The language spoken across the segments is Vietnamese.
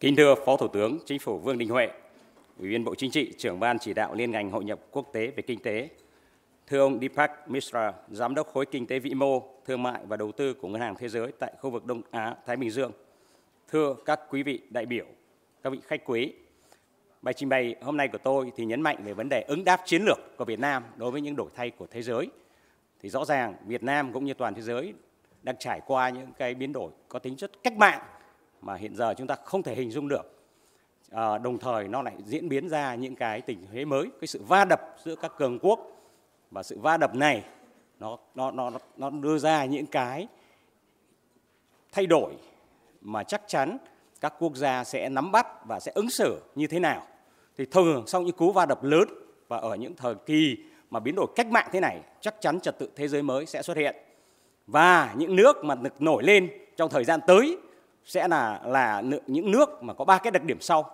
Kính thưa Phó Thủ tướng Chính phủ Vương Đình Huệ, Ủy viên Bộ Chính trị, trưởng ban chỉ đạo liên ngành hội nhập quốc tế về kinh tế. Thưa ông Deepak Misra, Giám đốc khối kinh tế vĩ mô, thương mại và đầu tư của Ngân hàng Thế giới tại khu vực Đông Á-Thái Bình Dương. Thưa các quý vị đại biểu, các vị khách quý, bài trình bày hôm nay của tôi thì nhấn mạnh về vấn đề ứng đáp chiến lược của Việt Nam đối với những đổi thay của thế giới. Thì rõ ràng Việt Nam cũng như toàn thế giới đang trải qua những cái biến đổi có tính chất cách mạng mà hiện giờ chúng ta không thể hình dung được à, đồng thời nó lại diễn biến ra những cái tình thế mới cái sự va đập giữa các cường quốc và sự va đập này nó nó nó nó đưa ra những cái thay đổi mà chắc chắn các quốc gia sẽ nắm bắt và sẽ ứng xử như thế nào thì thường sau những cú va đập lớn và ở những thời kỳ mà biến đổi cách mạng thế này chắc chắn trật tự thế giới mới sẽ xuất hiện và những nước mà được nổi lên trong thời gian tới sẽ là là những nước mà có ba cái đặc điểm sau.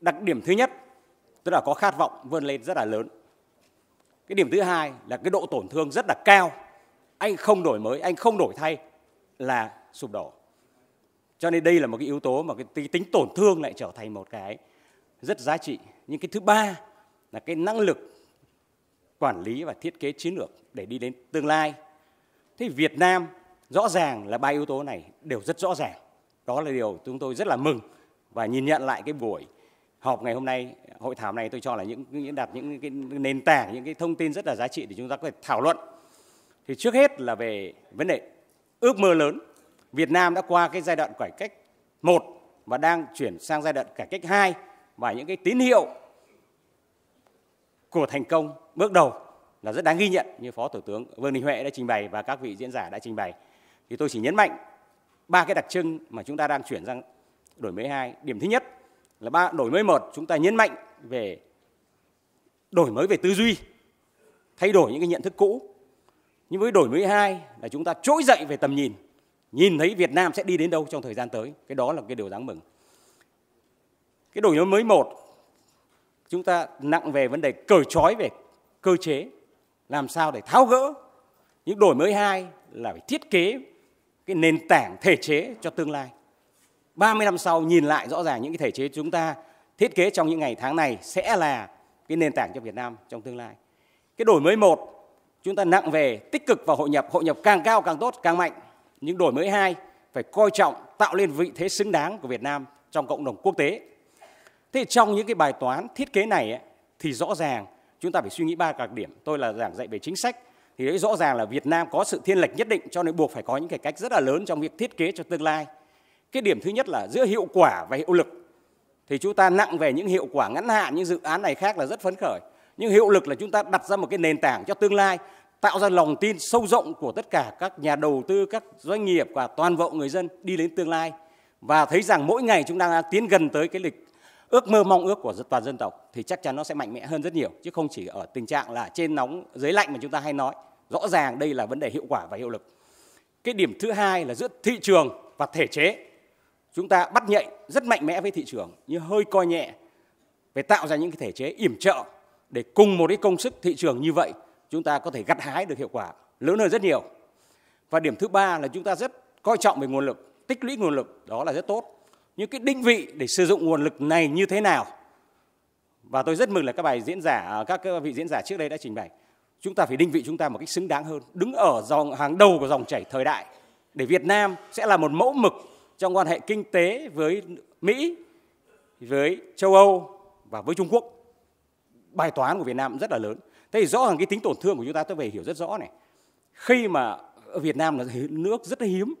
Đặc điểm thứ nhất tức là có khát vọng vươn lên rất là lớn. Cái điểm thứ hai là cái độ tổn thương rất là cao. Anh không đổi mới, anh không đổi thay là sụp đổ. Cho nên đây là một cái yếu tố mà cái tính tổn thương lại trở thành một cái rất giá trị. Nhưng cái thứ ba là cái năng lực quản lý và thiết kế chiến lược để đi đến tương lai. Thế Việt Nam rõ ràng là ba yếu tố này đều rất rõ ràng đó là điều chúng tôi rất là mừng và nhìn nhận lại cái buổi họp ngày hôm nay hội thảo này tôi cho là những những đặt những cái nền tảng những cái thông tin rất là giá trị để chúng ta có thể thảo luận thì trước hết là về vấn đề ước mơ lớn Việt Nam đã qua cái giai đoạn cải cách một và đang chuyển sang giai đoạn cải cách hai và những cái tín hiệu của thành công bước đầu là rất đáng ghi nhận như Phó Thủ tướng Vương Đình Huệ đã trình bày và các vị diễn giả đã trình bày. Thì tôi chỉ nhấn mạnh ba cái đặc trưng mà chúng ta đang chuyển sang đổi mới hai điểm thứ nhất là ba đổi mới một chúng ta nhấn mạnh về đổi mới về tư duy thay đổi những cái nhận thức cũ nhưng với đổi mới hai là chúng ta trỗi dậy về tầm nhìn nhìn thấy Việt Nam sẽ đi đến đâu trong thời gian tới cái đó là cái điều đáng mừng cái đổi mới một chúng ta nặng về vấn đề cởi trói về cơ chế làm sao để tháo gỡ những đổi mới hai là phải thiết kế cái nền tảng thể chế cho tương lai. 30 năm sau nhìn lại rõ ràng những cái thể chế chúng ta thiết kế trong những ngày tháng này sẽ là cái nền tảng cho Việt Nam trong tương lai. Cái đổi mới một, chúng ta nặng về tích cực và hội nhập, hội nhập càng cao càng tốt, càng mạnh. những đổi mới hai, phải coi trọng tạo lên vị thế xứng đáng của Việt Nam trong cộng đồng quốc tế. Thế trong những cái bài toán thiết kế này thì rõ ràng chúng ta phải suy nghĩ ba đặc điểm. Tôi là giảng dạy về chính sách, thì đấy rõ ràng là Việt Nam có sự thiên lệch nhất định cho nên buộc phải có những cải cách rất là lớn trong việc thiết kế cho tương lai. Cái điểm thứ nhất là giữa hiệu quả và hiệu lực thì chúng ta nặng về những hiệu quả ngắn hạn những dự án này khác là rất phấn khởi. Nhưng hiệu lực là chúng ta đặt ra một cái nền tảng cho tương lai, tạo ra lòng tin sâu rộng của tất cả các nhà đầu tư, các doanh nghiệp và toàn bộ người dân đi đến tương lai và thấy rằng mỗi ngày chúng ta tiến gần tới cái lịch ước mơ mong ước của toàn dân tộc thì chắc chắn nó sẽ mạnh mẽ hơn rất nhiều chứ không chỉ ở tình trạng là trên nóng dưới lạnh mà chúng ta hay nói rõ ràng đây là vấn đề hiệu quả và hiệu lực cái điểm thứ hai là giữa thị trường và thể chế chúng ta bắt nhạy rất mạnh mẽ với thị trường nhưng hơi coi nhẹ về tạo ra những cái thể chế yểm trợ để cùng một cái công sức thị trường như vậy chúng ta có thể gặt hái được hiệu quả lớn hơn rất nhiều và điểm thứ ba là chúng ta rất coi trọng về nguồn lực tích lũy nguồn lực đó là rất tốt những cái định vị để sử dụng nguồn lực này như thế nào và tôi rất mừng là các bài diễn giả các vị diễn giả trước đây đã trình bày chúng ta phải định vị chúng ta một cách xứng đáng hơn đứng ở dòng hàng đầu của dòng chảy thời đại để Việt Nam sẽ là một mẫu mực trong quan hệ kinh tế với Mỹ với châu Âu và với Trung Quốc bài toán của Việt Nam rất là lớn thế thì rõ ràng cái tính tổn thương của chúng ta tôi về hiểu rất rõ này khi mà ở Việt Nam là nước rất là hiếm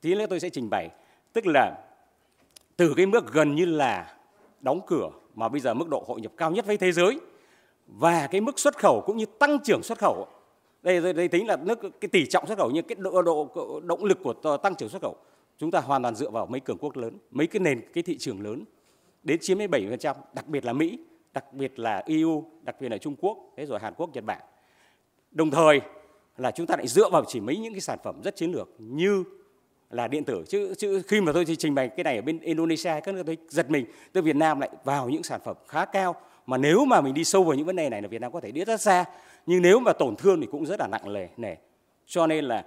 tí nữa tôi sẽ trình bày tức là từ cái mức gần như là đóng cửa mà bây giờ mức độ hội nhập cao nhất với thế giới và cái mức xuất khẩu cũng như tăng trưởng xuất khẩu đây đây, đây tính là nước cái tỷ trọng xuất khẩu như cái độ, độ động lực của tăng trưởng xuất khẩu chúng ta hoàn toàn dựa vào mấy cường quốc lớn mấy cái nền cái thị trường lớn đến chiếm đến 97% đặc biệt là Mỹ đặc biệt là EU đặc biệt là Trung Quốc thế rồi Hàn Quốc Nhật Bản đồng thời là chúng ta lại dựa vào chỉ mấy những cái sản phẩm rất chiến lược như là điện tử chứ chứ khi mà tôi trình bày cái này ở bên Indonesia các nước tôi giật mình tôi Việt Nam lại vào những sản phẩm khá cao mà nếu mà mình đi sâu vào những vấn đề này là Việt Nam có thể đi rất xa nhưng nếu mà tổn thương thì cũng rất là nặng nề nề cho nên là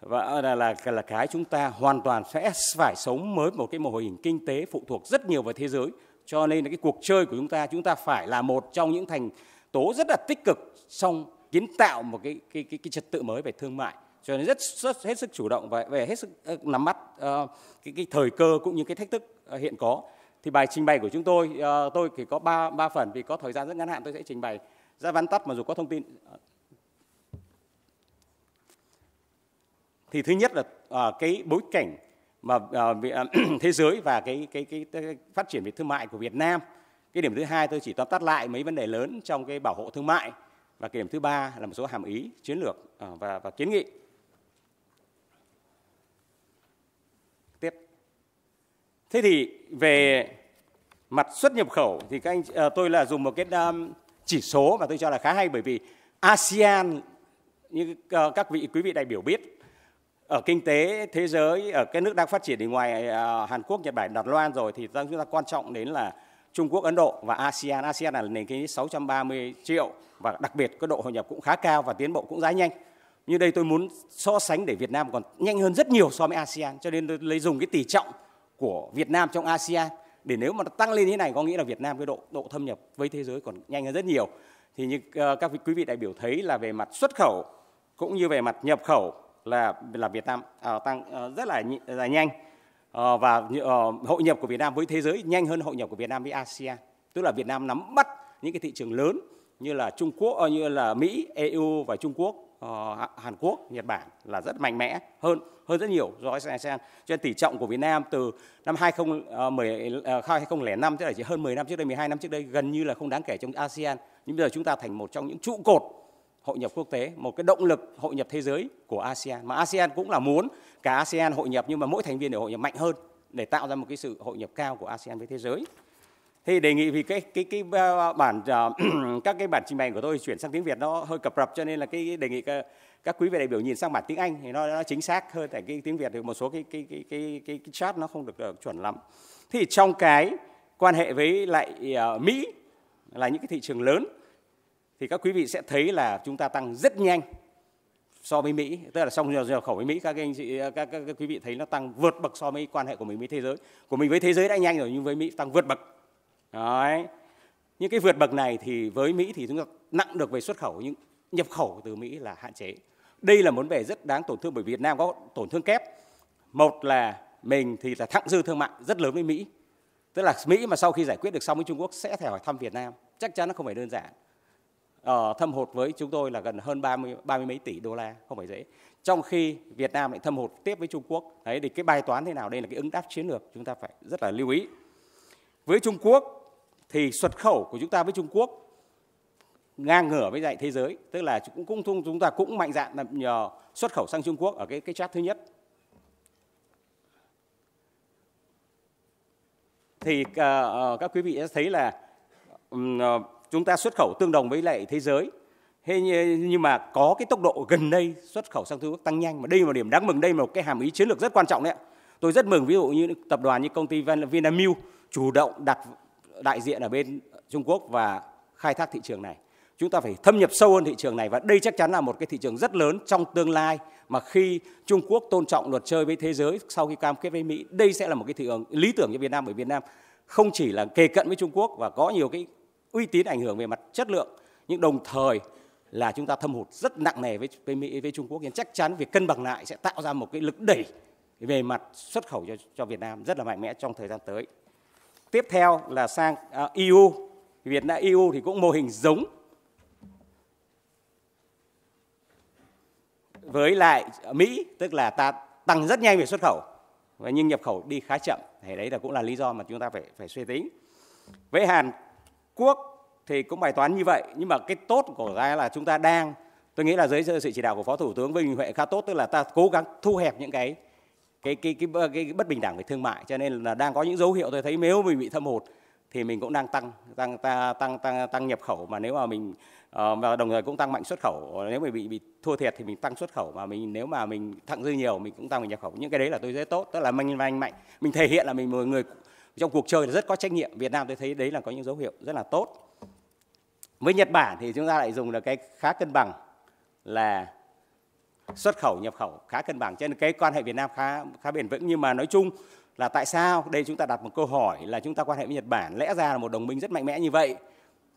và à, là, là là cái chúng ta hoàn toàn sẽ phải sống mới một cái mô hình kinh tế phụ thuộc rất nhiều vào thế giới cho nên là cái cuộc chơi của chúng ta chúng ta phải là một trong những thành tố rất là tích cực trong kiến tạo một cái cái cái, cái trật tự mới về thương mại cho nên rất, rất hết sức chủ động và về hết sức ờ, nắm bắt uh, cái, cái thời cơ cũng như cái thách thức uh, hiện có thì bài trình bày của chúng tôi uh, tôi thì có 3 ba phần vì có thời gian rất ngắn hạn tôi sẽ trình bày ra vắn tắt mà dù có thông tin thì thứ nhất là uh, cái bối cảnh mà uh, thế giới và cái, cái cái cái phát triển về thương mại của Việt Nam cái điểm thứ hai tôi chỉ tóm tắt lại mấy vấn đề lớn trong cái bảo hộ thương mại và cái điểm thứ ba là một số hàm ý chiến lược và và kiến nghị Thế thì về mặt xuất nhập khẩu thì các anh ờ, tôi là dùng một cái chỉ số mà tôi cho là khá hay bởi vì ASEAN như ờ, các vị quý vị đại biểu biết ở kinh tế thế giới ở các nước đang phát triển thì ngoài ờ, Hàn Quốc, Nhật Bản, Đài Loan rồi thì chúng ta quan trọng đến là Trung Quốc, Ấn Độ và ASEAN. ASEAN là nền kinh tế 630 triệu và đặc biệt cái độ hội nhập cũng khá cao và tiến bộ cũng rất nhanh. Như đây tôi muốn so sánh để Việt Nam còn nhanh hơn rất nhiều so với ASEAN cho nên tôi lấy dùng cái tỷ trọng của Việt Nam trong ASEAN để nếu mà nó tăng lên như thế này có nghĩa là Việt Nam cái độ độ thâm nhập với thế giới còn nhanh hơn rất nhiều thì như uh, các quý vị đại biểu thấy là về mặt xuất khẩu cũng như về mặt nhập khẩu là là Việt Nam uh, tăng uh, rất là là nhanh uh, và uh, hội nhập của Việt Nam với thế giới nhanh hơn hội nhập của Việt Nam với ASEAN tức là Việt Nam nắm bắt những cái thị trường lớn như là Trung Quốc như là Mỹ, EU và Trung Quốc Ờ, Hàn Quốc, Nhật Bản là rất mạnh mẽ hơn hơn rất nhiều do ASEAN. Cho nên tỷ trọng của Việt Nam từ năm 2010, 2005 ờ, ờ, tức là chỉ hơn 10 năm trước đây, 12 năm trước đây gần như là không đáng kể trong ASEAN. Nhưng bây giờ chúng ta thành một trong những trụ cột hội nhập quốc tế, một cái động lực hội nhập thế giới của ASEAN. Mà ASEAN cũng là muốn cả ASEAN hội nhập nhưng mà mỗi thành viên đều hội nhập mạnh hơn để tạo ra một cái sự hội nhập cao của ASEAN với thế giới thì đề nghị vì cái cái cái ờ, bản ờ, các cái bản trình bày của tôi chuyển sang tiếng Việt nó hơi cập rập cho nên là cái đề nghị các, các quý vị đại biểu nhìn sang bản tiếng Anh thì nó nó chính xác hơn tại cái tiếng Việt thì một số cái cái cái cái cái, cái chat nó không được, được chuẩn lắm. Thì trong cái quan hệ với lại ờ, Mỹ là những cái thị trường lớn thì các quý vị sẽ thấy là chúng ta tăng rất nhanh so với Mỹ, tức là xong nhập khẩu với Mỹ các anh chị các, các, các quý vị thấy nó tăng vượt bậc so với quan hệ của mình với thế giới. Của mình với thế giới đã nhanh rồi nhưng với Mỹ tăng vượt bậc Đấy. Những cái vượt bậc này thì với Mỹ thì chúng ta nặng được về xuất khẩu nhưng nhập khẩu từ Mỹ là hạn chế. Đây là vấn đề rất đáng tổn thương bởi Việt Nam có tổn thương kép. Một là mình thì là thặng dư thương mại rất lớn với Mỹ. Tức là Mỹ mà sau khi giải quyết được xong với Trung Quốc sẽ thể hỏi thăm Việt Nam. Chắc chắn nó không phải đơn giản. Ờ, thâm hụt với chúng tôi là gần hơn 30, 30 mấy tỷ đô la, không phải dễ. Trong khi Việt Nam lại thâm hụt tiếp với Trung Quốc. Đấy, thì cái bài toán thế nào? Đây là cái ứng đáp chiến lược chúng ta phải rất là lưu ý. Với Trung Quốc thì xuất khẩu của chúng ta với Trung Quốc ngang ngửa với lại thế giới, tức là cũng, cũng chúng ta cũng mạnh dạn là nhờ xuất khẩu sang Trung Quốc ở cái cái chat thứ nhất. Thì uh, các quý vị sẽ thấy là um, chúng ta xuất khẩu tương đồng với lại thế giới. Thế nhưng mà có cái tốc độ gần đây xuất khẩu sang Trung Quốc tăng nhanh mà đây là điểm đáng mừng, đây là một cái hàm ý chiến lược rất quan trọng đấy. Tôi rất mừng ví dụ như tập đoàn như công ty Vinamilk chủ động đặt đại diện ở bên Trung Quốc và khai thác thị trường này. Chúng ta phải thâm nhập sâu hơn thị trường này và đây chắc chắn là một cái thị trường rất lớn trong tương lai mà khi Trung Quốc tôn trọng luật chơi với thế giới sau khi cam kết với Mỹ, đây sẽ là một cái thị trường lý tưởng cho Việt Nam bởi Việt Nam không chỉ là kề cận với Trung Quốc và có nhiều cái uy tín ảnh hưởng về mặt chất lượng nhưng đồng thời là chúng ta thâm hụt rất nặng nề với với Mỹ với Trung Quốc nên chắc chắn việc cân bằng lại sẽ tạo ra một cái lực đẩy về mặt xuất khẩu cho cho Việt Nam rất là mạnh mẽ trong thời gian tới. Tiếp theo là sang EU. À, Việt Nam EU thì cũng mô hình giống với lại Mỹ, tức là ta tăng rất nhanh về xuất khẩu và nhưng nhập khẩu đi khá chậm. Thì đấy là cũng là lý do mà chúng ta phải phải suy tính. Với Hàn Quốc thì cũng bài toán như vậy, nhưng mà cái tốt của ra là chúng ta đang tôi nghĩ là dưới sự chỉ đạo của Phó Thủ tướng Vinh Huệ khá tốt tức là ta cố gắng thu hẹp những cái cái cái cái, cái, cái bất bình đẳng về thương mại cho nên là đang có những dấu hiệu tôi thấy nếu mình bị thâm hụt thì mình cũng đang tăng tăng tăng tăng tăng, tăng nhập khẩu mà nếu mà mình ờ, và đồng thời cũng tăng mạnh xuất khẩu nếu mình bị bị thua thiệt thì mình tăng xuất khẩu mà mình nếu mà mình thặng dư nhiều mình cũng tăng mình nhập khẩu những cái đấy là tôi rất tốt tức là mình mạnh mạnh mình thể hiện là mình một người trong cuộc chơi là rất có trách nhiệm Việt Nam tôi thấy đấy là có những dấu hiệu rất là tốt với Nhật Bản thì chúng ta lại dùng là cái khá cân bằng là xuất khẩu nhập khẩu khá cân bằng cho nên cái quan hệ Việt Nam khá khá bền vững nhưng mà nói chung là tại sao đây chúng ta đặt một câu hỏi là chúng ta quan hệ với Nhật Bản lẽ ra là một đồng minh rất mạnh mẽ như vậy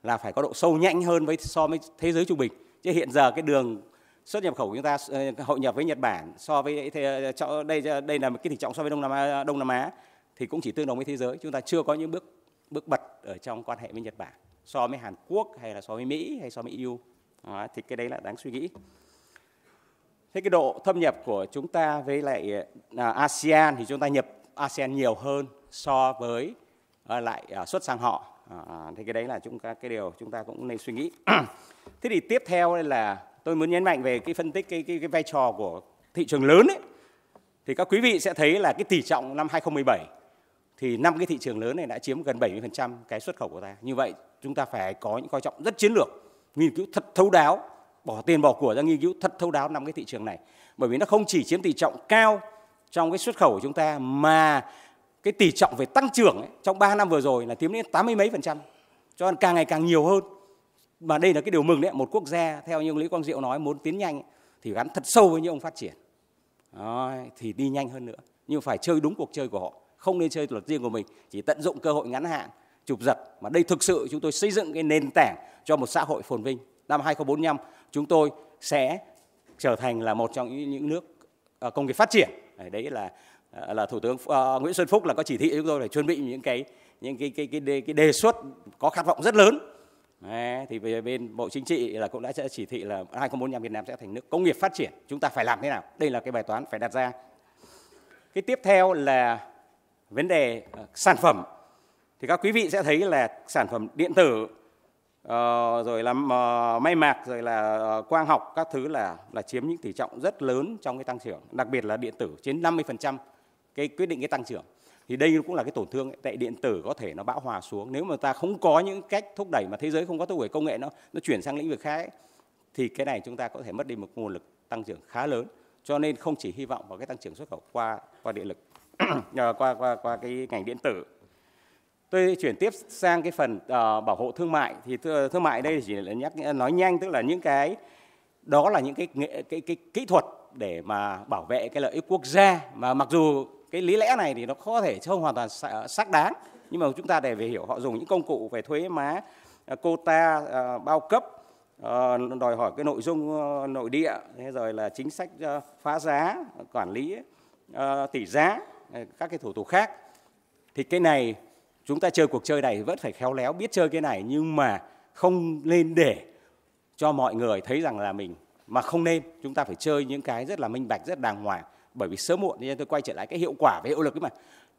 là phải có độ sâu nhanh hơn với so với thế giới trung bình chứ hiện giờ cái đường xuất nhập khẩu của chúng ta ờ, hội nhập với Nhật Bản so với đây đây là một cái tỷ trọng so với Đông Nam Á, Đông Nam Á thì cũng chỉ tương đồng với thế giới chúng ta chưa có những bước bước bật ở trong quan hệ với Nhật Bản so với Hàn Quốc hay là so với Mỹ hay so với EU đó, thì cái đấy là đáng suy nghĩ Thế cái độ thâm nhập của chúng ta với lại à, ASEAN thì chúng ta nhập ASEAN nhiều hơn so với à, lại à, xuất sang họ. Thế cái đấy là chúng ta cái điều chúng ta cũng nên suy nghĩ. Thế thì tiếp theo đây là tôi muốn nhấn mạnh về cái phân tích cái cái, cái vai trò của thị trường lớn ấy. Thì các quý vị sẽ thấy là cái tỷ trọng năm 2017 thì năm cái thị trường lớn này đã chiếm gần 70% cái xuất khẩu của ta. Như vậy chúng ta phải có những coi trọng rất chiến lược, nghiên cứu thật thấu đáo bỏ tiền bỏ của ra nghiên cứu thật thấu đáo năm cái thị trường này bởi vì nó không chỉ chiếm tỷ trọng cao trong cái xuất khẩu của chúng ta mà cái tỷ trọng về tăng trưởng ấy, trong 3 năm vừa rồi là chiếm đến 80 mấy phần trăm cho nên càng ngày càng nhiều hơn mà đây là cái điều mừng đấy một quốc gia theo như ông Lý Quang Diệu nói muốn tiến nhanh ấy, thì gắn thật sâu với những ông phát triển Đó, thì đi nhanh hơn nữa nhưng phải chơi đúng cuộc chơi của họ không nên chơi luật riêng của mình chỉ tận dụng cơ hội ngắn hạn chụp giật mà đây thực sự chúng tôi xây dựng cái nền tảng cho một xã hội phồn vinh năm 2045 chúng tôi sẽ trở thành là một trong những nước ờ, công nghiệp phát triển. Đấy là ờ, là thủ tướng ờ, Nguyễn Xuân Phúc là có chỉ thị chúng tôi phải chuẩn bị những cái những cái cái cái đề, cái đề xuất có khát vọng rất lớn. Đấy, thì về bên Bộ Chính trị là cũng đã chỉ thị là 2045 Việt Nam sẽ thành nước công nghiệp phát triển. Chúng ta phải làm thế nào? Đây là cái bài toán phải đặt ra. Cái tiếp theo là vấn đề sản phẩm. Thì các quý vị sẽ thấy là sản phẩm điện tử Ờ, rồi là ờ, may mặc rồi là ờ, quang học các thứ là là chiếm những tỷ trọng rất lớn trong cái tăng trưởng đặc biệt là điện tử chiếm 50% cái quyết định cái tăng trưởng thì đây cũng là cái tổn thương tại điện tử có thể nó bão hòa xuống nếu mà ta không có những cách thúc đẩy mà thế giới không có thúc đẩy công nghệ nó nó chuyển sang lĩnh vực khác ấy, thì cái này chúng ta có thể mất đi một nguồn lực tăng trưởng khá lớn cho nên không chỉ hy vọng vào cái tăng trưởng xuất khẩu qua qua điện lực qua qua qua cái ngành điện tử Tôi chuyển tiếp sang cái phần uh, bảo hộ thương mại thì thương mại đây chỉ là nhắc ờ, nói nhanh tức là những cái đó là những cái cái, cái, cái kỹ thuật để mà bảo vệ cái lợi ích quốc gia mà mặc dù cái lý lẽ này thì nó có thể không hoàn toàn xác đáng nhưng mà chúng ta để về hiểu họ dùng những công cụ về thuế má ờ, quota bao cấp đòi hỏi cái nội dung nội địa rồi là chính sách phá giá quản lý tỷ giá các cái thủ tục khác thì cái này chúng ta chơi cuộc chơi này vẫn phải khéo léo biết chơi cái này nhưng mà không nên để cho mọi người thấy rằng là mình mà không nên chúng ta phải chơi những cái rất là minh bạch rất đàng hoàng bởi vì sớm muộn nên tôi quay trở lại cái hiệu quả và hiệu lực ấy mà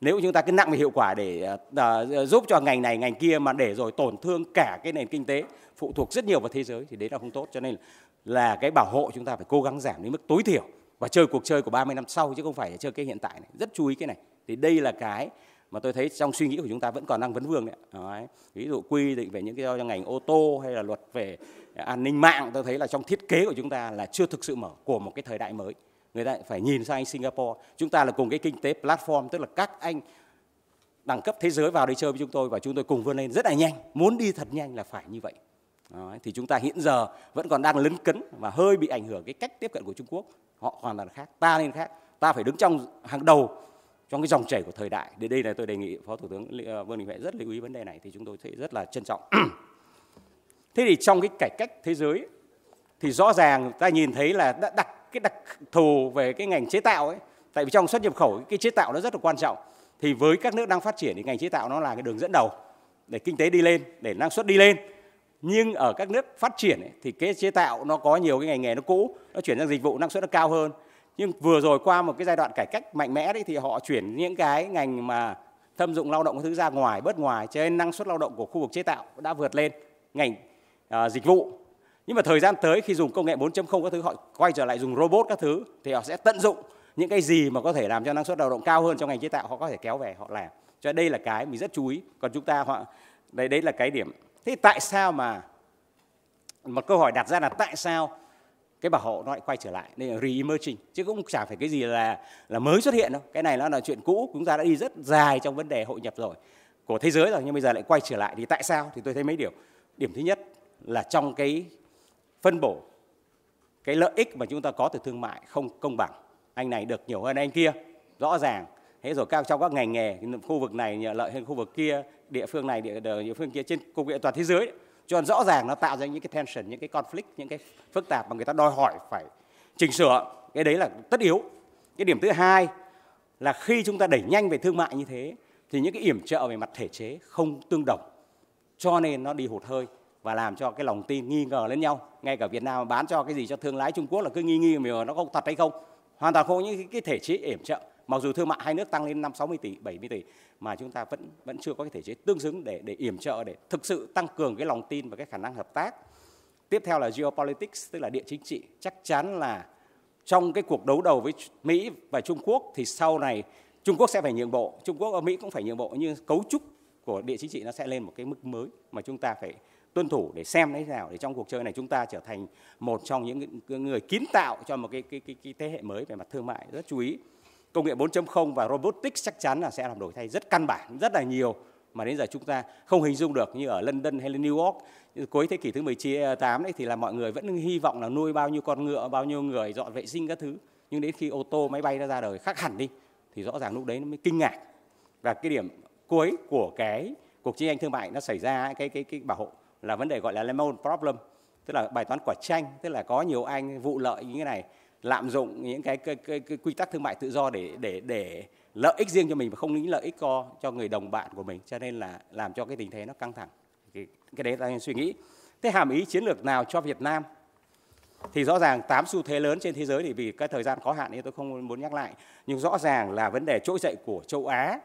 nếu chúng ta cứ nặng về hiệu quả để uh, giúp cho ngành này ngành kia mà để rồi tổn thương cả cái nền kinh tế phụ thuộc rất nhiều vào thế giới thì đấy là không tốt cho nên là cái bảo hộ chúng ta phải cố gắng giảm đến mức tối thiểu và chơi cuộc chơi của 30 năm sau chứ không phải là chơi cái hiện tại này rất chú ý cái này thì đây là cái mà tôi thấy trong suy nghĩ của chúng ta vẫn còn đang vấn vương đấy. đấy. ví dụ quy định về những cái ngành ô tô hay là luật về an ninh mạng tôi thấy là trong thiết kế của chúng ta là chưa thực sự mở của một cái thời đại mới người ta phải nhìn sang anh Singapore chúng ta là cùng cái kinh tế platform tức là các anh đẳng cấp thế giới vào đi chơi với chúng tôi và chúng tôi cùng vươn lên rất là nhanh muốn đi thật nhanh là phải như vậy Đấy, thì chúng ta hiện giờ vẫn còn đang lấn cấn và hơi bị ảnh hưởng cái cách tiếp cận của Trung Quốc họ hoàn toàn khác ta nên khác ta phải đứng trong hàng đầu trong cái dòng chảy của thời đại đến đây là tôi đề nghị phó thủ tướng ờ, vương đình huệ rất lưu ý vấn đề này thì chúng tôi sẽ rất là trân trọng thế thì trong cái cải cách thế giới thì rõ ràng ta nhìn thấy là đã đặt cái đặc thù về cái ngành chế tạo ấy tại vì trong xuất nhập khẩu cái chế tạo nó rất là quan trọng thì với các nước đang phát triển thì ngành chế tạo nó là cái đường dẫn đầu để kinh tế đi lên để năng suất đi lên nhưng ở các nước phát triển ấy, thì cái chế tạo nó có nhiều cái ngành nghề nó cũ nó chuyển sang dịch vụ năng suất nó cao hơn nhưng vừa rồi qua một cái giai đoạn cải cách mạnh mẽ đấy thì họ chuyển những cái ngành mà thâm dụng lao động thứ ra ngoài bớt ngoài cho nên năng suất lao động của khu vực chế tạo đã vượt lên ngành à, dịch vụ nhưng mà thời gian tới khi dùng công nghệ 4.0 các thứ họ quay trở lại dùng robot các thứ thì họ sẽ tận dụng những cái gì mà có thể làm cho năng suất lao động cao hơn trong ngành chế tạo họ có thể kéo về họ làm cho đây là cái mình rất chú ý còn chúng ta họ đấy đấy là cái điểm thế tại sao mà một câu hỏi đặt ra là tại sao cái bảo hộ nó lại quay trở lại nên là re-emerging chứ cũng chả phải cái gì là là mới xuất hiện đâu cái này nó là chuyện cũ chúng ta đã đi rất dài trong vấn đề hội nhập rồi của thế giới rồi nhưng bây giờ lại quay trở lại thì tại sao thì tôi thấy mấy điều điểm thứ nhất là trong cái phân bổ cái lợi ích mà chúng ta có từ thương mại không công bằng anh này được nhiều hơn anh kia rõ ràng thế rồi cao trong các ngành nghề khu vực này lợi hơn khu vực kia địa phương này địa, địa phương kia trên cục địa toàn thế giới cho nên rõ ràng nó tạo ra những cái tension những cái conflict những cái phức tạp mà người ta đòi hỏi phải chỉnh sửa cái đấy là tất yếu cái điểm thứ hai là khi chúng ta đẩy nhanh về thương mại như thế thì những cái yểm trợ về mặt thể chế không tương đồng cho nên nó đi hụt hơi và làm cho cái lòng tin nghi ngờ lẫn nhau ngay cả Việt Nam bán cho cái gì cho thương lái Trung Quốc là cứ nghi nghi mà nó có thật hay không hoàn toàn không những cái thể chế yểm trợ Mặc dù thương mại hai nước tăng lên 5 60 tỷ, 70 tỷ mà chúng ta vẫn vẫn chưa có cái thể chế tương xứng để để yểm trợ để thực sự tăng cường cái lòng tin và cái khả năng hợp tác. Tiếp theo là geopolitics tức là địa chính trị, chắc chắn là trong cái cuộc đấu đầu với Mỹ và Trung Quốc thì sau này Trung Quốc sẽ phải nhượng bộ, Trung Quốc và Mỹ cũng phải nhượng bộ nhưng cấu trúc của địa chính trị nó sẽ lên một cái mức mới mà chúng ta phải tuân thủ để xem thế nào để trong cuộc chơi này chúng ta trở thành một trong những người kiến tạo cho một cái cái cái, cái thế hệ mới về mặt thương mại rất chú ý công nghệ 4.0 và robotics chắc chắn là sẽ làm đổi thay rất căn bản, rất là nhiều mà đến giờ chúng ta không hình dung được như ở London hay là New York cuối thế kỷ thứ 18 đấy thì là mọi người vẫn hy vọng là nuôi bao nhiêu con ngựa, bao nhiêu người dọn vệ sinh các thứ. Nhưng đến khi ô tô, máy bay nó ra đời khác hẳn đi thì rõ ràng lúc đấy nó mới kinh ngạc. Và cái điểm cuối của cái cuộc chiến tranh thương mại nó xảy ra cái cái cái bảo hộ là vấn đề gọi là lemon problem, tức là bài toán quả chanh, tức là có nhiều anh vụ lợi như thế này lạm dụng những cái, cái, cái, cái quy tắc thương mại tự do để để để lợi ích riêng cho mình và không những lợi ích co cho người đồng bạn của mình cho nên là làm cho cái tình thế nó căng thẳng cái, cái đấy ta nên suy nghĩ thế hàm ý chiến lược nào cho Việt Nam thì rõ ràng tám xu thế lớn trên thế giới thì vì cái thời gian có hạn nên tôi không muốn nhắc lại nhưng rõ ràng là vấn đề trỗi dậy của châu Á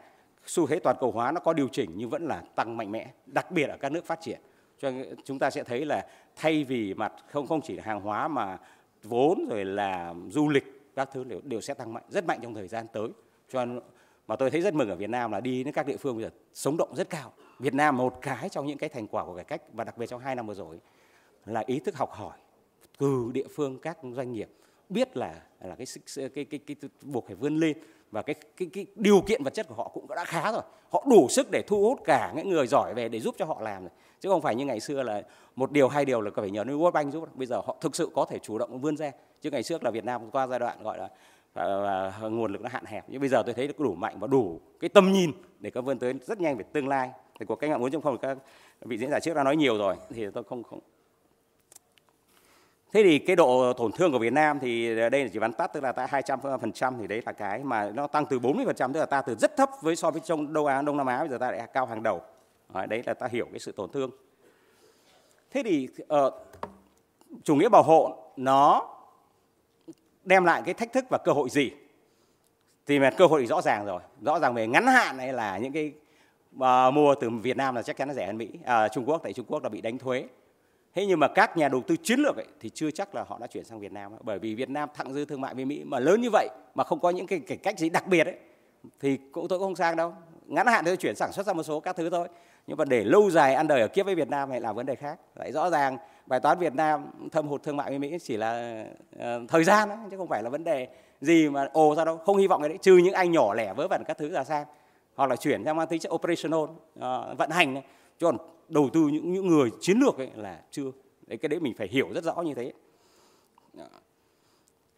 xu thế toàn cầu hóa nó có điều chỉnh nhưng vẫn là tăng mạnh mẽ đặc biệt ở các nước phát triển cho chúng ta sẽ thấy là thay vì mặt không không chỉ là hàng hóa mà vốn rồi là du lịch các thứ đều, đều sẽ tăng mạnh rất mạnh trong thời gian tới cho nên mà tôi thấy rất mừng ở Việt Nam là đi đến các địa phương bây giờ sống động rất cao Việt Nam một cái trong những cái thành quả của cải cách và đặc biệt trong hai năm vừa rồi là ý thức học hỏi từ địa phương các doanh nghiệp biết là là cái cái cái cái, cái buộc phải vươn lên và cái, cái cái điều kiện vật chất của họ cũng đã khá rồi họ đủ sức để thu hút cả những người giỏi về để giúp cho họ làm rồi chứ không phải như ngày xưa là một điều hai điều là phải nhờ World Bank giúp bây giờ họ thực sự có thể chủ động vươn ra chứ ngày trước là Việt Nam qua giai đoạn gọi là và à, à, nguồn lực nó hạn hẹp nhưng bây giờ tôi thấy đủ mạnh và đủ cái tầm nhìn để có vươn tới rất nhanh về tương lai thì cuộc cách mạng 4.0 các vị diễn giả trước đã nói nhiều rồi thì tôi không không Thế thì cái độ tổn thương của Việt Nam thì ờ, đây là chỉ bắn tắt tức là tại 200% thì đấy là cái mà nó tăng từ 40% tức là ta từ rất thấp với so với trong Đông Á Đông Nam Á bây giờ ta lại cao hàng đầu. Đấy là ta hiểu cái sự tổn thương. Thế thì uh, chủ nghĩa bảo hộ nó đem lại cái thách thức và cơ hội gì? Thì mà cơ hội thì rõ ràng rồi, rõ ràng về ngắn hạn này là những cái uh, mua từ Việt Nam là chắc chắn nó rẻ hơn Mỹ, uh, Trung Quốc tại Trung Quốc là bị đánh thuế Thế nhưng mà các nhà đầu tư chiến lược ấy, thì chưa chắc là họ đã chuyển sang Việt Nam bởi vì Việt Nam thặng dư thương mại với Mỹ mà lớn như vậy mà không có những cái cải cách gì đặc biệt ấy thì cũng tôi cũng không sang đâu. Ngắn hạn thì chuyển sản xuất ra một số các thứ thôi. Nhưng mà để lâu dài ăn đời ở kiếp với Việt Nam này là vấn đề khác. lại rõ ràng bài toán Việt Nam thâm hụt thương mại với Mỹ chỉ là uh, thời gian đó, chứ không phải là vấn đề gì mà ồ ra đâu. Không hy vọng cái đấy trừ những anh nhỏ lẻ vớ vẩn các thứ ra sang hoặc là chuyển sang mang tính chất operational uh, vận hành này chứ còn đầu tư những những người chiến lược ấy là chưa đấy cái đấy mình phải hiểu rất rõ như thế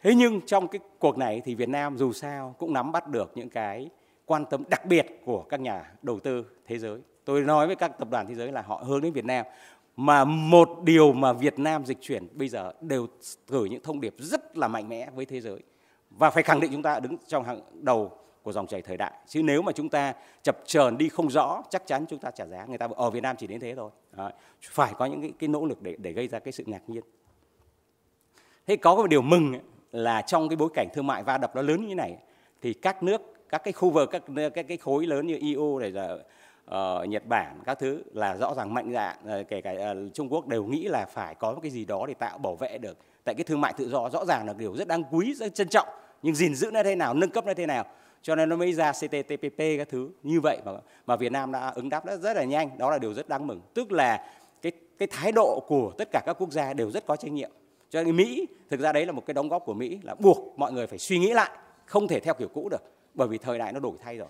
thế nhưng trong cái cuộc này thì Việt Nam dù sao cũng nắm bắt được những cái quan tâm đặc biệt của các nhà đầu tư thế giới tôi nói với các tập đoàn thế giới là họ hướng đến Việt Nam mà một điều mà Việt Nam dịch chuyển bây giờ đều gửi những thông điệp rất là mạnh mẽ với thế giới và phải khẳng định chúng ta đứng trong hàng đầu của dòng chảy thời đại chứ nếu mà chúng ta chập chờn đi không rõ chắc chắn chúng ta trả giá người ta ở Việt Nam chỉ đến thế thôi Đấy. phải có những cái, cái nỗ lực để để gây ra cái sự ngạc nhiên thế có một điều mừng ấy, là trong cái bối cảnh thương mại va đập nó lớn như thế này thì các nước các cái khu vực các cái cái khối lớn như EU này là uh, Nhật Bản các thứ là rõ ràng mạnh dạn ờ, kể cả uh, Trung Quốc đều nghĩ là phải có một cái gì đó để tạo bảo vệ được tại cái thương mại tự do rõ ràng là điều rất đáng quý rất trân trọng nhưng gìn giữ nó thế nào nâng cấp nó thế nào cho nên nó mới ra CPTPP các thứ như vậy mà mà Việt Nam đã ứng đáp rất là nhanh đó là điều rất đáng mừng tức là cái cái thái độ của tất cả các quốc gia đều rất có trách nhiệm cho nên Mỹ thực ra đấy là một cái đóng góp của Mỹ là buộc mọi người phải suy nghĩ lại không thể theo kiểu cũ được bởi vì thời đại nó đổi thay rồi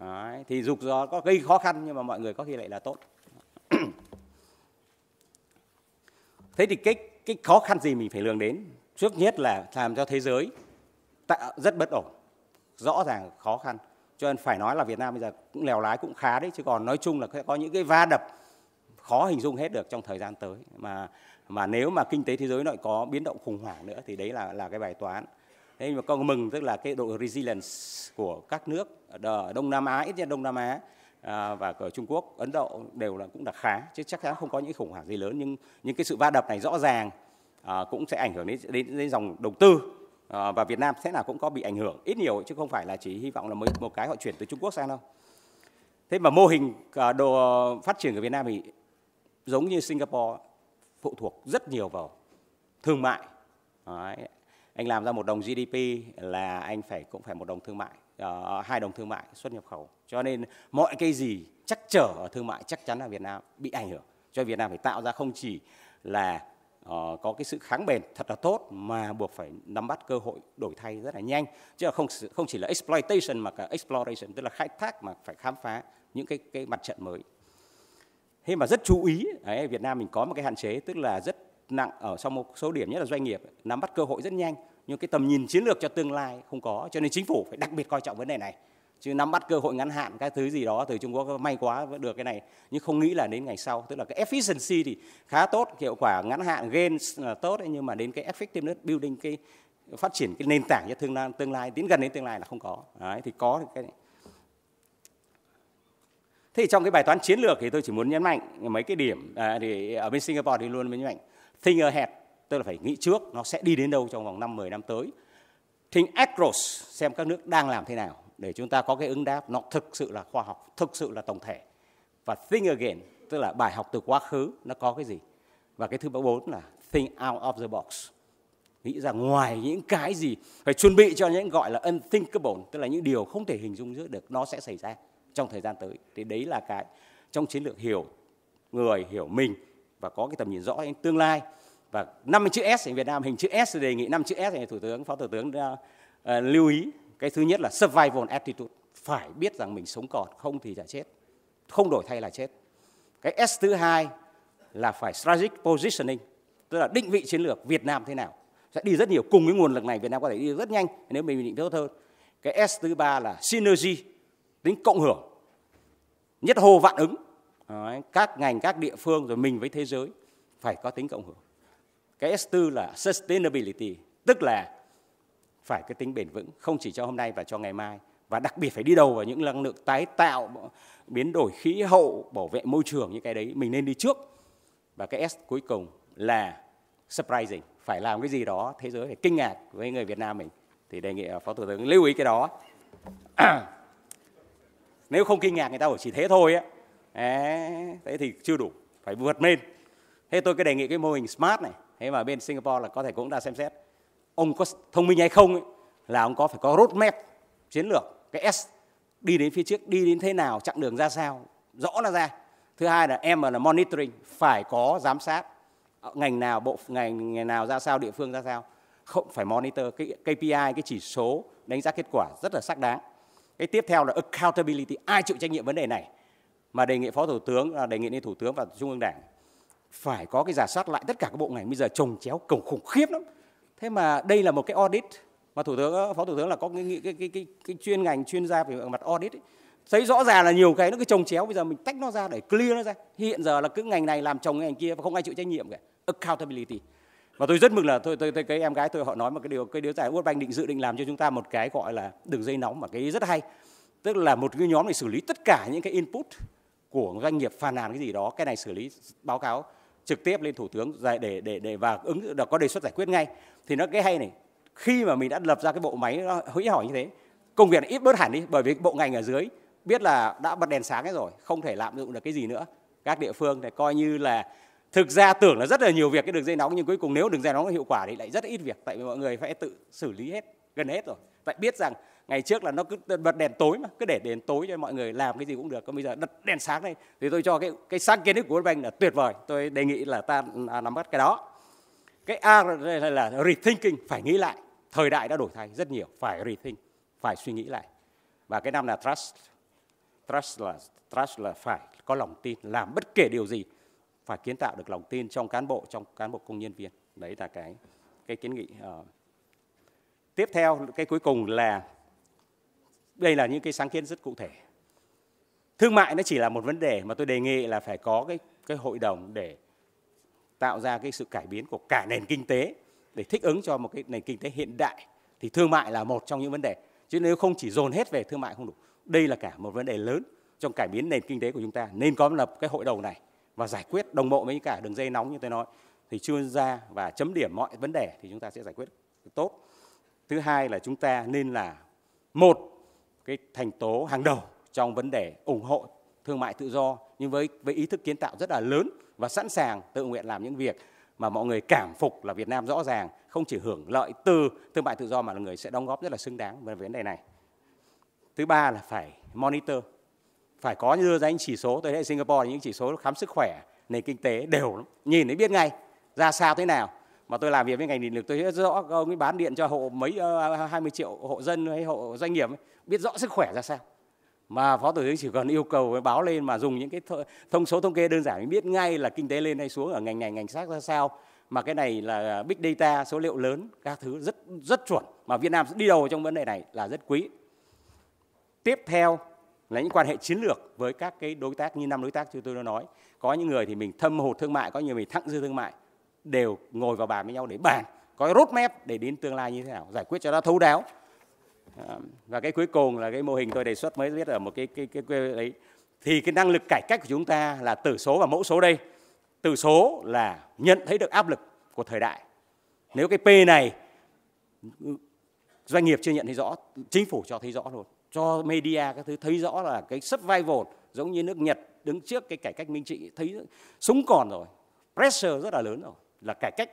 đấy, thì dục gió có gây khó khăn nhưng mà mọi người có khi lại là tốt thế thì cái cái khó khăn gì mình phải lường đến trước nhất là làm cho thế giới tạo rất bất ổn rõ ràng khó khăn cho nên phải nói là Việt Nam bây giờ cũng lèo lái cũng khá đấy chứ còn nói chung là có những cái va đập khó hình dung hết được trong thời gian tới mà mà nếu mà kinh tế thế giới lại có biến động khủng hoảng nữa thì đấy là là cái bài toán thế nhưng mà con mừng tức là cái độ resilience của các nước ở Đông Nam Á ít nhất Đông Nam Á à, và ở Trung Quốc Ấn Độ đều là cũng là khá chứ chắc chắn không có những khủng hoảng gì lớn nhưng những cái sự va đập này rõ ràng à, cũng sẽ ảnh hưởng đến đến, đến dòng đầu tư Ờ, và Việt Nam thế nào cũng có bị ảnh hưởng ít nhiều chứ không phải là chỉ hy vọng là mới một cái họ chuyển từ Trung Quốc sang đâu. Thế mà mô hình ờ, đồ phát triển của Việt Nam thì giống như Singapore phụ thuộc rất nhiều vào thương mại. Đấy. Anh làm ra một đồng GDP là anh phải cũng phải một đồng thương mại, uh, hai đồng thương mại xuất nhập khẩu. Cho nên mọi cái gì chắc trở ở thương mại chắc chắn là Việt Nam bị ảnh hưởng. Cho Việt Nam phải tạo ra không chỉ là uh, có cái sự kháng bền thật là tốt mà buộc phải nắm bắt cơ hội đổi thay rất là nhanh chứ là không không chỉ là exploitation mà cả exploration tức là khai thác mà phải khám phá những cái cái mặt trận mới thế mà rất chú ý ấy, Việt Nam mình có một cái hạn chế tức là rất nặng ở sau một số điểm nhất là doanh nghiệp nắm bắt cơ hội rất nhanh nhưng cái tầm nhìn chiến lược cho tương lai không có cho nên chính phủ phải đặc biệt coi trọng vấn đề này chứ nắm bắt cơ hội ngắn hạn cái thứ gì đó từ Trung Quốc may quá vẫn được cái này nhưng không nghĩ là đến ngày sau tức là cái efficiency thì khá tốt hiệu quả ngắn hạn gain là tốt nhưng mà đến cái effectiveness building cái phát triển cái nền tảng cho tương lai tương lai tiến gần đến tương lai là không có đấy thì có cái này. thế thì trong cái bài toán chiến lược thì tôi chỉ muốn nhấn mạnh mấy cái điểm à, thì ở bên Singapore thì luôn nhấn mạnh think ahead tức là phải nghĩ trước nó sẽ đi đến đâu trong vòng năm 10 năm tới think across xem các nước đang làm thế nào để chúng ta có cái ứng đáp nó thực sự là khoa học, thực sự là tổng thể. Và think again, tức là bài học từ quá khứ nó có cái gì. Và cái thứ bốn là think out of the box. Nghĩ ra ngoài những cái gì, phải chuẩn bị cho những gọi là unthinkable, tức là những điều không thể hình dung được nó sẽ xảy ra trong thời gian tới. Thì đấy là cái trong chiến lược hiểu người, hiểu mình và có cái tầm nhìn rõ đến tương lai. Và 50 chữ S ở Việt Nam, hình chữ S đề nghị 5 chữ S thì Thủ tướng, Phó Thủ tướng đã, ờ, uh, ờ, lưu ý cái thứ nhất là survival attitude phải biết rằng mình sống còn không thì sẽ chết không đổi thay là chết cái S thứ hai là phải strategic positioning tức là định vị chiến lược Việt Nam thế nào sẽ đi rất nhiều cùng với nguồn lực này Việt Nam có thể đi rất nhanh nếu mình định tốt hơn cái S thứ ba là synergy tính cộng hưởng nhất hô vạn ứng Đấy, các ngành các địa phương rồi mình với thế giới phải có tính cộng hưởng cái S4 là sustainability tức là phải cái tính bền vững không chỉ cho hôm nay và cho ngày mai và đặc biệt phải đi đầu vào những năng lượng tái tạo biến đổi khí hậu bảo vệ môi trường những cái đấy mình nên đi trước và cái S cuối cùng là surprising phải làm cái gì đó thế giới phải kinh ngạc với người Việt Nam mình thì đề nghị à, phó thủ tướng lưu ý cái đó nếu không kinh ngạc người ta chỉ thế thôi á thế thì chưa đủ phải vượt lên thế tôi cái đề nghị cái mô hình smart này thế mà bên Singapore là có thể cũng đã xem xét ông có thông minh hay không ấy, là ông có phải có roadmap chiến lược cái S đi đến phía trước đi đến thế nào chặng đường ra sao rõ là ra thứ hai là M là monitoring phải có giám sát ờ, ngành nào bộ ngành ngành nào ra sao địa phương ra sao không phải monitor cái KPI cái chỉ số đánh giá kết quả rất là xác đáng cái tiếp theo là accountability ai chịu trách nhiệm vấn đề này mà đề nghị phó thủ tướng à, đề nghị lên thủ tướng và trung ương đảng phải có cái giả soát lại tất cả các bộ ngành bây giờ trồng chéo cổng khủng khiếp lắm Thế mà đây là một cái audit mà thủ tướng phó thủ tướng là có cái cái cái cái, cái chuyên ngành chuyên gia về mặt audit ấy. thấy rõ ràng là nhiều cái nó cứ trồng chéo bây giờ mình tách nó ra để clear nó ra hiện giờ là cứ ngành này làm chồng ngành kia và không ai chịu trách nhiệm cả accountability và tôi rất mừng là tôi, tôi, tôi cái em gái tôi họ nói một cái điều cái điều tại World Bank định dự định làm cho chúng ta một cái gọi là đường dây nóng mà cái rất hay tức là một cái nhóm để xử lý tất cả những cái input của doanh nghiệp phàn nàn cái gì đó cái này xử lý báo cáo trực tiếp lên thủ tướng giải để để để và ứng có đề xuất giải quyết ngay thì nó cái hay này khi mà mình đã lập ra cái bộ máy nó hủy hỏi như thế công việc ít bớt hẳn đi bởi vì bộ ngành ở dưới biết là đã bật đèn sáng ấy rồi không thể lạm dụng được cái gì nữa các địa phương thì coi như là thực ra tưởng là rất là nhiều việc cái đường dây nóng nhưng cuối cùng nếu đường dây nóng hiệu quả thì lại rất ít việc tại vì mọi người phải tự xử lý hết gần hết rồi Vậy biết rằng ngày trước là nó cứ bật đèn tối mà, cứ để đèn tối cho mọi người làm cái gì cũng được. Còn bây giờ đặt đèn sáng đây thì tôi cho cái cái sáng kiến của World Bank là tuyệt vời. Tôi đề nghị là ta à, nắm bắt cái đó. Cái A là, là rethinking, phải nghĩ lại. Thời đại đã đổi thay rất nhiều, phải rethink, phải suy nghĩ lại. Và cái năm là trust. Trust là trust là phải có lòng tin, làm bất kể điều gì phải kiến tạo được lòng tin trong cán bộ, trong cán bộ công nhân viên. Đấy là cái cái kiến nghị uh, tiếp theo cái cuối cùng là đây là những cái sáng kiến rất cụ thể thương mại nó chỉ là một vấn đề mà tôi đề nghị là phải có cái cái hội đồng để tạo ra cái sự cải biến của cả nền kinh tế để thích ứng cho một cái nền kinh tế hiện đại thì thương mại là một trong những vấn đề chứ nếu không chỉ dồn hết về thương mại không đủ đây là cả một vấn đề lớn trong cải biến nền kinh tế của chúng ta nên có lập cái hội đồng này và giải quyết đồng bộ với cả đường dây nóng như tôi nói thì chuyên gia và chấm điểm mọi vấn đề thì chúng ta sẽ giải quyết tốt thứ hai là chúng ta nên là một cái thành tố hàng đầu trong vấn đề ủng hộ thương mại tự do nhưng với với ý thức kiến tạo rất là lớn và sẵn sàng tự nguyện làm những việc mà mọi người cảm phục là Việt Nam rõ ràng không chỉ hưởng lợi từ thương mại tự do mà là người sẽ đóng góp rất là xứng đáng về vấn đề này. Thứ ba là phải monitor, phải có đưa ra những chỉ số. Tôi thấy Singapore những chỉ số khám sức khỏe, nền kinh tế đều nhìn thấy biết ngay ra sao thế nào mà tôi làm việc với ngành điện lực tôi biết rõ ông ấy bán điện cho hộ mấy 20 ờ, triệu hộ dân hay hộ doanh nghiệp ấy, biết rõ sức khỏe ra sao mà phó thủ tướng chỉ cần yêu cầu báo lên mà dùng những cái thông số thống kê đơn giản biết ngay là kinh tế lên hay xuống ở ngành này ngành khác ra sao mà cái này là big data số liệu lớn các thứ rất rất chuẩn mà Việt Nam đi đầu trong vấn đề này là rất quý tiếp theo là những quan hệ chiến lược với các cái đối tác như năm đối tác như tôi đã nói có những người thì mình thâm hụt thương mại có nhiều người mình thẳng dư thương mại đều ngồi vào bàn với nhau để bàn có roadmap để đến tương lai như thế nào giải quyết cho nó thấu đáo ờ, và cái cuối cùng là cái mô hình tôi đề xuất mới biết ở một cái cái cái, cái đấy thì cái năng lực cải cách của chúng ta là tử số và mẫu số đây tử số là nhận thấy được áp lực của thời đại nếu cái p này ừ, doanh nghiệp chưa nhận thấy rõ chính phủ cho thấy rõ rồi cho media các thứ thấy rõ là cái survival giống như nước nhật đứng trước cái cải cách minh trị thấy súng còn rồi pressure rất là lớn rồi là cải cách.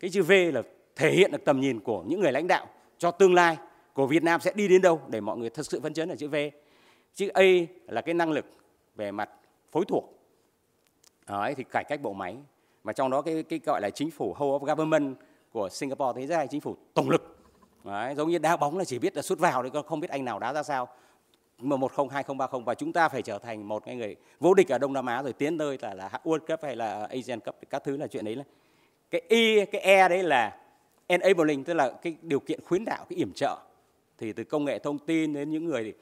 Cái chữ V là thể hiện được tầm nhìn của những người lãnh đạo cho tương lai của Việt Nam sẽ đi đến đâu để mọi người thật sự phấn chấn ở chữ V. Chữ A là cái năng lực về mặt phối thuộc. Đấy, thì cải cách bộ máy mà trong đó cái cái gọi là chính phủ whole of government của Singapore thấy ra chính phủ tổng lực. Đấy, giống như đá bóng là chỉ biết là sút vào thì không biết anh nào đá ra sao mà 10 2030 và chúng ta phải trở thành một cái người vô địch ở Đông Nam Á rồi tiến tới là là World Cup hay là Asian Cup các thứ là chuyện đấy là cái y cái e đấy là enabling tức là cái điều kiện khuyến đạo cái yểm trợ thì từ công nghệ thông tin đến những người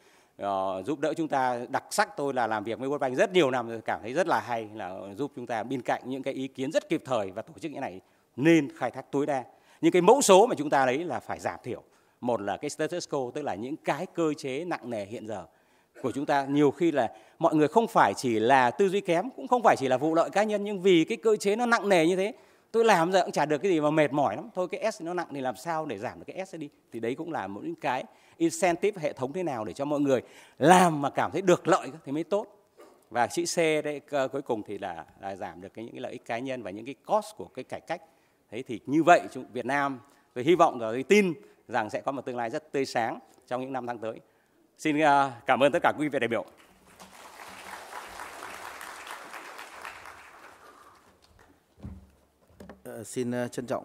uh, giúp đỡ chúng ta đặc sắc tôi là làm việc với World Bank rất nhiều năm rồi cảm thấy rất là hay là giúp chúng ta bên cạnh những cái ý kiến rất kịp thời và tổ chức như này nên khai thác tối đa những cái mẫu số mà chúng ta lấy là phải giảm thiểu một là cái status quo tức là những cái cơ chế nặng nề hiện giờ của chúng ta nhiều khi là mọi người không phải chỉ là tư duy kém cũng không phải chỉ là vụ lợi cá nhân nhưng vì cái cơ chế nó nặng nề như thế tôi làm giờ cũng chả được cái gì mà mệt mỏi lắm thôi cái s nó nặng thì làm sao để giảm được cái s đi thì đấy cũng là một những cái incentive hệ thống thế nào để cho mọi người làm mà cảm thấy được lợi thì mới tốt và chữ C đấy cuối cùng thì là, là giảm được cái những cái lợi ích cá nhân và những cái cost của cái cải cách thế thì như vậy Việt Nam tôi hy vọng rồi tin rằng sẽ có một tương lai rất tươi sáng trong những năm tháng tới xin ờ, cảm ơn tất cả quý vị đại biểu Ờ, xin ờ, trân trọng